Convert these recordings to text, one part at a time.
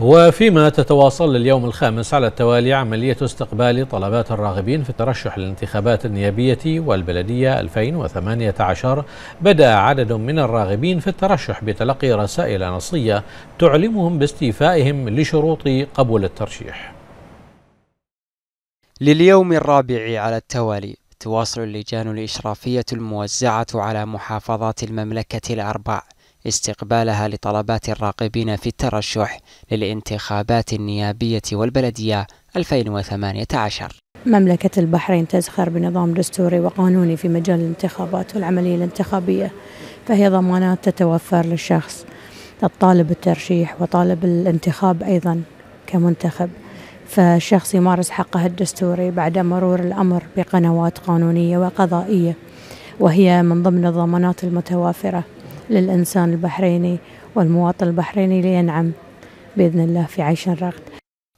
وفيما تتواصل لليوم الخامس على التوالي عملية استقبال طلبات الراغبين في الترشح للانتخابات النيابية والبلدية 2018 بدأ عدد من الراغبين في الترشح بتلقي رسائل نصية تعلمهم باستيفائهم لشروط قبول الترشيح لليوم الرابع على التوالي تواصل اللجان الإشرافية الموزعة على محافظات المملكة الأربع استقبالها لطلبات الراقبين في الترشح للانتخابات النيابية والبلدية 2018 مملكة البحرين تزخر بنظام دستوري وقانوني في مجال الانتخابات والعملية الانتخابية فهي ضمانات تتوفر للشخص الطالب الترشيح وطالب الانتخاب أيضا كمنتخب فالشخص يمارس حقه الدستوري بعد مرور الأمر بقنوات قانونية وقضائية وهي من ضمن الضمانات المتوافرة للإنسان البحريني والمواطن البحريني لينعم بإذن الله في عيش الرغد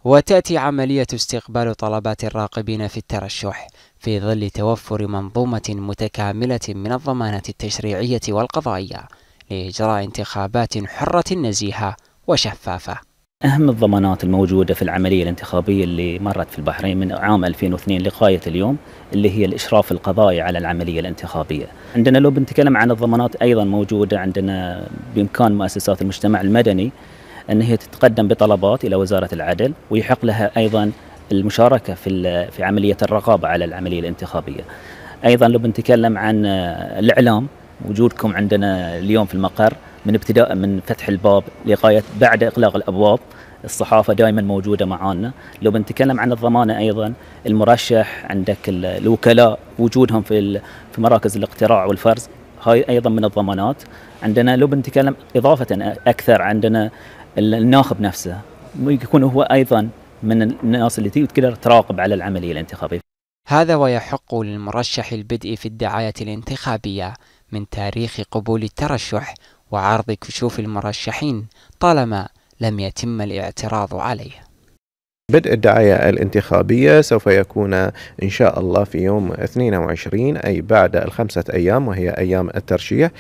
وتأتي عملية استقبال طلبات الراقبين في الترشح في ظل توفر منظومة متكاملة من الضمانات التشريعية والقضائية لإجراء انتخابات حرة نزيهة وشفافة أهم الضمانات الموجودة في العملية الانتخابية اللي مرت في البحرين من عام 2002 لغاية اليوم اللي هي الإشراف القضائي على العملية الانتخابية عندنا لو بنتكلم عن الضمانات أيضا موجودة عندنا بإمكان مؤسسات المجتمع المدني أن هي تتقدم بطلبات إلى وزارة العدل ويحق لها أيضا المشاركة في, في عملية الرقابة على العملية الانتخابية أيضا لو بنتكلم عن الإعلام وجودكم عندنا اليوم في المقر من ابتداء من فتح الباب لغايه بعد اغلاق الابواب الصحافه دائما موجوده معانا لو بنتكلم عن الضمانه ايضا المرشح عندك الوكلاء وجودهم في في مراكز الاقتراع والفرز هاي ايضا من الضمانات عندنا لو بنتكلم اضافه اكثر عندنا الناخب نفسه يكون هو ايضا من الناس اللي تقدر تراقب على العمليه الانتخابيه هذا ويحق للمرشح البدء في الدعايه الانتخابيه من تاريخ قبول الترشح وعرض كشوف المرشحين طالما لم يتم الاعتراض عليه بدء الدعاية الانتخابية سوف يكون إن شاء الله في يوم 22 أي بعد الخمسة أيام وهي أيام الترشيح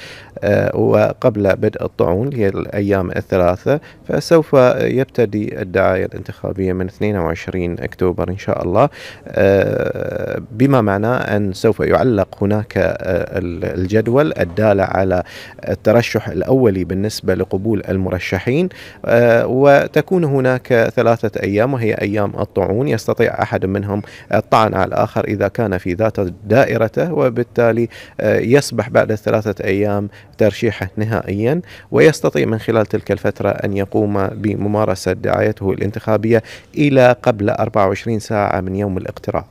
آه، وقبل بدء الطعون هي الأيام الثلاثة فسوف يبتدي الدعاية الانتخابية من 22 أكتوبر إن شاء الله آه، بما معناه أن سوف يعلق هناك آه، الجدول الدالة على الترشح الأولي بالنسبة لقبول المرشحين وتكون هناك ثلاثة أيام وهي أيام الطعون يستطيع أحد منهم الطعن على الآخر إذا كان في ذات دائرته وبالتالي يصبح بعد الثلاثة أيام ترشيحه نهائيا ويستطيع من خلال تلك الفترة أن يقوم بممارسة دعايته الانتخابية إلى قبل 24 ساعة من يوم الاقتراع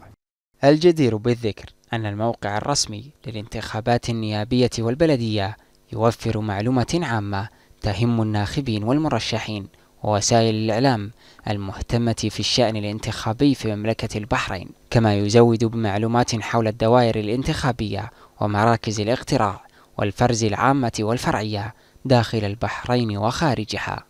الجدير بالذكر أن الموقع الرسمي للانتخابات النيابية والبلدية يوفر معلومة عامة تهم الناخبين والمرشحين ووسائل الإعلام المهتمة في الشأن الانتخابي في مملكة البحرين كما يزود بمعلومات حول الدوائر الانتخابية ومراكز الاقتراع والفرز العامة والفرعية داخل البحرين وخارجها